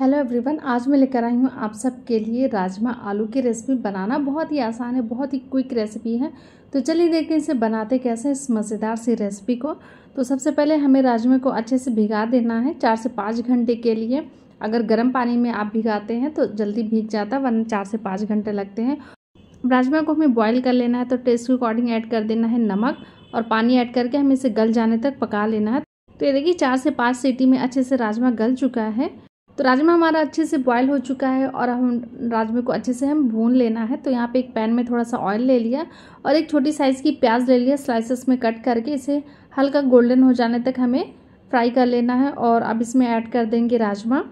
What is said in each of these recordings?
hello everyone आज मैं लेकर आई हूँ आप सबके लिए राजमा आलू की रेसिपी बनाना बहुत ही आसान है बहुत ही क्विक रेसिपी है तो चलिए देखते हैं इसे बनाते कैसे इस मज़ेदार सी रेसिपी को तो सबसे पहले हमें राजमे को अच्छे से भिगा देना है चार से पाँच घंटे के लिए अगर गर्म पानी में आप भिगाते हैं तो जल्दी भीग जाता है वरना चार से पाँच घंटे लगते हैं राजमा को हमें बॉईल कर लेना है तो टेस्ट के अकॉर्डिंग ऐड कर देना है नमक और पानी ऐड करके हमें इसे गल जाने तक पका लेना है तो ये देखिए चार से पाँच सीटी में अच्छे से राजमा गल चुका है तो राजमा हमारा अच्छे से बॉयल हो चुका है और हम राजमे को अच्छे से हम भून लेना है तो यहाँ पे एक पैन में थोड़ा सा ऑयल ले लिया और एक छोटी साइज़ की प्याज ले लिया स्लाइसेस में कट करके इसे हल्का गोल्डन हो जाने तक हमें फ्राई कर लेना है और अब इसमें ऐड कर देंगे राजमा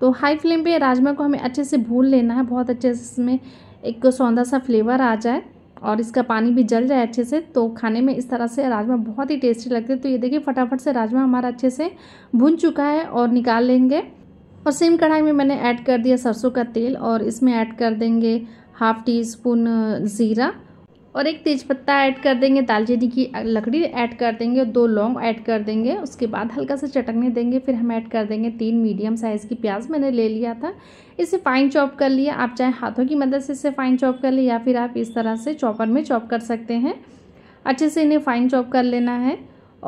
तो हाई फ्लेम पे राजमा को हमें अच्छे से भून लेना है बहुत अच्छे से इसमें एक सौंदा सा फ्लेवर आ जाए और इसका पानी भी जल जाए अच्छे से तो खाने में इस तरह से राजमा बहुत ही टेस्टी लगते हैं तो ये देखिए फटाफट से राजमा हमारा अच्छे से भुन चुका है और निकाल लेंगे और सेम कढ़ाई में मैंने ऐड कर दिया सरसों का तेल और इसमें ऐड कर देंगे हाफ़ टी स्पून ज़ीरा और एक तेज़पत्ता ऐड कर देंगे दालचीनी की लकड़ी ऐड कर देंगे और दो लौंग ऐड कर देंगे उसके बाद हल्का सा चटकने देंगे फिर हम ऐड कर देंगे तीन मीडियम साइज़ की प्याज मैंने ले लिया था इसे फाइन चॉप कर लिया आप चाहे हाथों की मदद से इसे फाइन चॉप कर लें या फिर आप इस तरह से चॉपर में चॉप कर सकते हैं अच्छे से इन्हें फाइन चॉप कर लेना है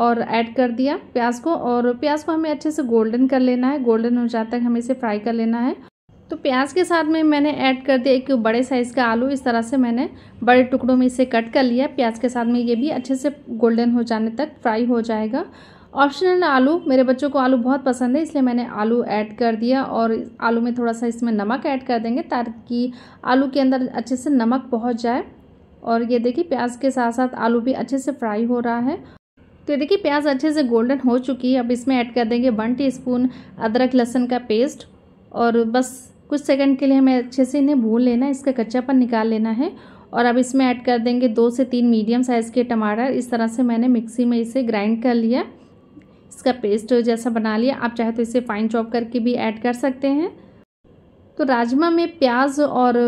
और ऐड कर दिया प्याज को और प्याज को हमें अच्छे से गोल्डन कर लेना है गोल्डन हो जाता है हमें इसे फ्राई कर लेना है तो प्याज के साथ में मैंने ऐड कर दिया एक बड़े साइज़ का आलू इस तरह से मैंने बड़े टुकड़ों में इसे कट कर लिया प्याज के साथ में ये भी अच्छे से गोल्डन हो जाने तक फ्राई हो जाएगा ऑप्शनल आलू मेरे बच्चों को आलू बहुत पसंद है इसलिए मैंने आलू ऐड कर दिया और आलू में थोड़ा सा इसमें नमक ऐड कर देंगे ताकि आलू के अंदर अच्छे से नमक पहुँच जाए और ये देखिए प्याज के साथ साथ आलू भी अच्छे से फ्राई हो रहा है तो ये देखिए प्याज अच्छे से गोल्डन हो चुकी है अब इसमें ऐड कर देंगे वन टीस्पून अदरक लहसुन का पेस्ट और बस कुछ सेकंड के लिए हमें अच्छे से इन्हें भून लेना है इसका कच्चापन निकाल लेना है और अब इसमें ऐड कर देंगे दो से तीन मीडियम साइज़ के टमाटर इस तरह से मैंने मिक्सी में इसे ग्राइंड कर लिया इसका पेस्ट जैसा बना लिया आप चाहे तो इसे फाइन चॉप करके भी ऐड कर सकते हैं तो राजमा में प्याज और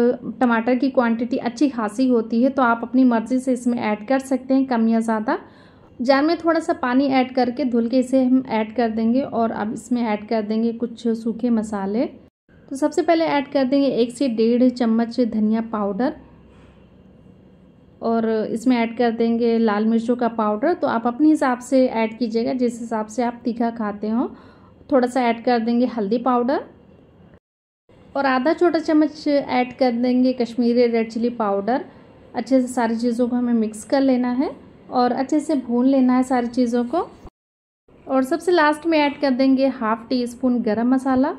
टमाटर की क्वांटिटी अच्छी खासी होती है तो आप अपनी मर्ज़ी से इसमें ऐड कर सकते हैं कम या ज़्यादा जार में थोड़ा सा पानी ऐड करके धुल के इसे हम ऐड कर देंगे और अब इसमें ऐड कर देंगे कुछ सूखे मसाले तो सबसे पहले ऐड कर देंगे एक से डेढ़ चम्मच धनिया पाउडर और इसमें ऐड कर देंगे लाल मिर्चों का पाउडर तो आप अपने हिसाब से ऐड कीजिएगा जिस हिसाब से आप तीखा खाते हो थोड़ा सा ऐड कर देंगे हल्दी पाउडर और आधा छोटा चम्मच ऐड कर देंगे कश्मीरी रेड चिली पाउडर अच्छे से सारी चीज़ों को हमें मिक्स कर लेना है और अच्छे से भून लेना है सारी चीज़ों को और सबसे लास्ट में ऐड कर देंगे हाफ़ टी स्पून गर्म मसाला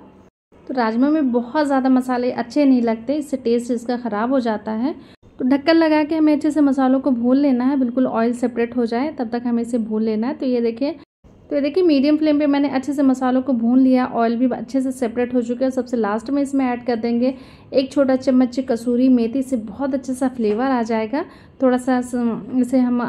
तो राजमा में बहुत ज़्यादा मसाले अच्छे नहीं लगते इससे टेस्ट इसका ख़राब हो जाता है तो ढक्कन लगा के हमें अच्छे से मसालों को भून लेना है बिल्कुल ऑयल सेपरेट हो जाए तब तक हमें इसे भून लेना है तो ये देखिए तो ये देखिए मीडियम फ्लेम पे मैंने अच्छे से मसालों को भून लिया ऑयल भी अच्छे से सेपरेट हो चुका है सबसे लास्ट में इसमें ऐड कर देंगे एक छोटा चम्मच कसूरी मेथी से बहुत अच्छे सा फ्लेवर आ जाएगा थोड़ा सा इसे हम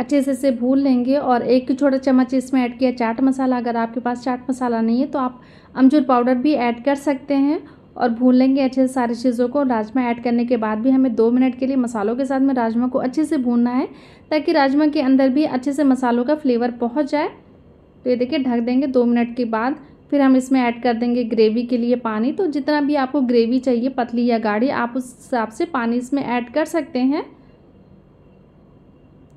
अच्छे से इसे भून लेंगे और एक छोटा चम्मच इसमें ऐड किया चाट मसाला अगर आपके पास चाट मसाला नहीं है तो आप अमचूर पाउडर भी ऐड कर सकते हैं और भून लेंगे अच्छे से सारी चीज़ों को राजमा ऐड करने के बाद भी हमें दो मिनट के लिए मसालों के साथ में राजमा को अच्छे से भूनना है ताकि राजमा के अंदर भी अच्छे से मसालों का फ्लेवर पहुँच जाए तो ये देखिए ढक देंगे दो मिनट के बाद फिर हम इसमें ऐड कर देंगे ग्रेवी के लिए पानी तो जितना भी आपको ग्रेवी चाहिए पतली या गाढ़ी आप उस हिसाब से पानी इसमें ऐड कर सकते हैं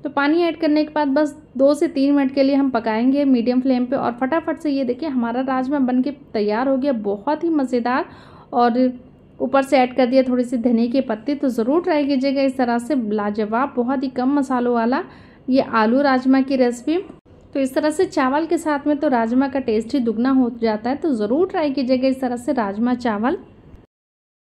तो पानी ऐड करने के बाद बस दो से तीन मिनट के लिए हम पकाएंगे मीडियम फ्लेम पे और फटाफट से ये देखिए हमारा राजमा बन के तैयार हो गया बहुत ही मज़ेदार और ऊपर से ऐड कर दिया थोड़ी सी धनिया के पत्ते तो ज़रूर ट्राई कीजिएगा इस तरह से लाजवाब बहुत ही कम मसालों वाला ये आलू राजमा की रेसिपी तो इस तरह से चावल के साथ में तो राजमा का टेस्ट ही दुगना हो जाता है तो ज़रूर ट्राई कीजिएगा इस तरह से राजमा चावल